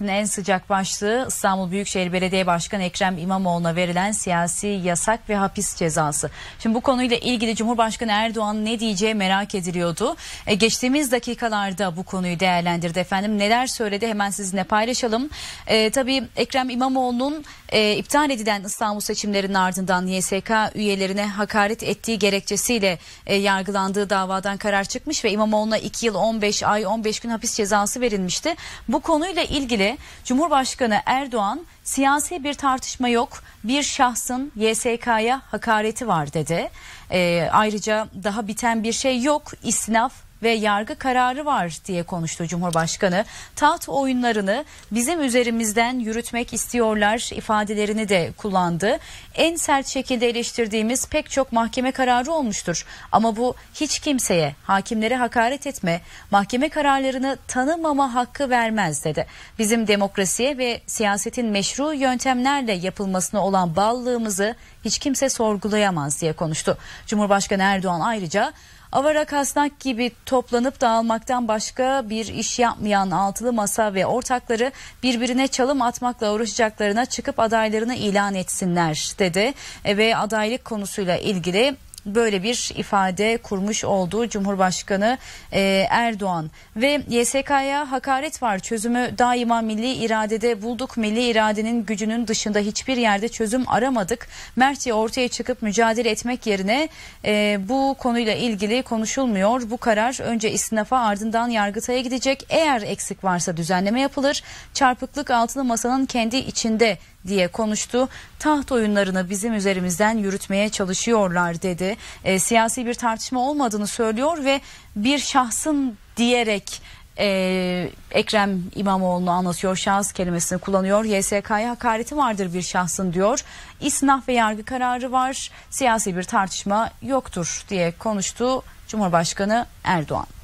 Muhabbetin en sıcak başlığı İstanbul Büyükşehir Belediye Başkanı Ekrem İmamoğlu'na verilen siyasi yasak ve hapis cezası. Şimdi bu konuyla ilgili Cumhurbaşkanı Erdoğan ne diyeceği merak ediliyordu. E, geçtiğimiz dakikalarda bu konuyu değerlendirdi efendim. Neler söyledi hemen sizinle paylaşalım. E, tabii Ekrem İmamoğlu'nun e, iptal edilen İstanbul seçimlerinin ardından YSK üyelerine hakaret ettiği gerekçesiyle e, yargılandığı davadan karar çıkmış ve İmamoğlu'na 2 yıl 15 ay 15 gün hapis cezası verilmişti. Bu konuyla ilgili özetinde Cumhurbaşkanı Erdoğan siyasi bir tartışma yok bir şahsın YSK'ya hakareti var dedi. E, ayrıca daha biten bir şey yok isnaf ve yargı kararı var diye konuştu Cumhurbaşkanı. Taht oyunlarını bizim üzerimizden yürütmek istiyorlar ifadelerini de kullandı. En sert şekilde eleştirdiğimiz pek çok mahkeme kararı olmuştur. Ama bu hiç kimseye, hakimlere hakaret etme, mahkeme kararlarını tanımama hakkı vermez dedi. Bizim demokrasiye ve siyasetin meşru yöntemlerle yapılmasına olan bağlılığımızı hiç kimse sorgulayamaz diye konuştu. Cumhurbaşkanı Erdoğan ayrıca Avarak Asnak gibi toplanıp dağılmaktan başka bir iş yapmayan altılı masa ve ortakları birbirine çalım atmakla uğraşacaklarına çıkıp adaylarını ilan etsinler dedi. Ve adaylık konusuyla ilgili böyle bir ifade kurmuş oldu Cumhurbaşkanı e, Erdoğan. Ve YSK'ya hakaret var çözümü daima milli iradede bulduk. Milli iradenin gücünün dışında hiçbir yerde çözüm aramadık. Mert'e ortaya çıkıp mücadele etmek yerine e, bu konuyla ilgili konuşulmuyor. Bu karar önce istinafa ardından yargıtaya gidecek. Eğer eksik varsa düzenleme yapılır. Çarpıklık altını masanın kendi içinde diye konuştu. Taht oyunlarını bizim üzerimizden yürütmeye çalışıyorlar dedi. E, siyasi bir tartışma olmadığını söylüyor ve bir şahsın diyerek e, Ekrem İmamoğlu'nu anlatıyor. Şahıs kelimesini kullanıyor. YSK'ya hakareti vardır bir şahsın diyor. İsnaf ve yargı kararı var. Siyasi bir tartışma yoktur diye konuştu Cumhurbaşkanı Erdoğan.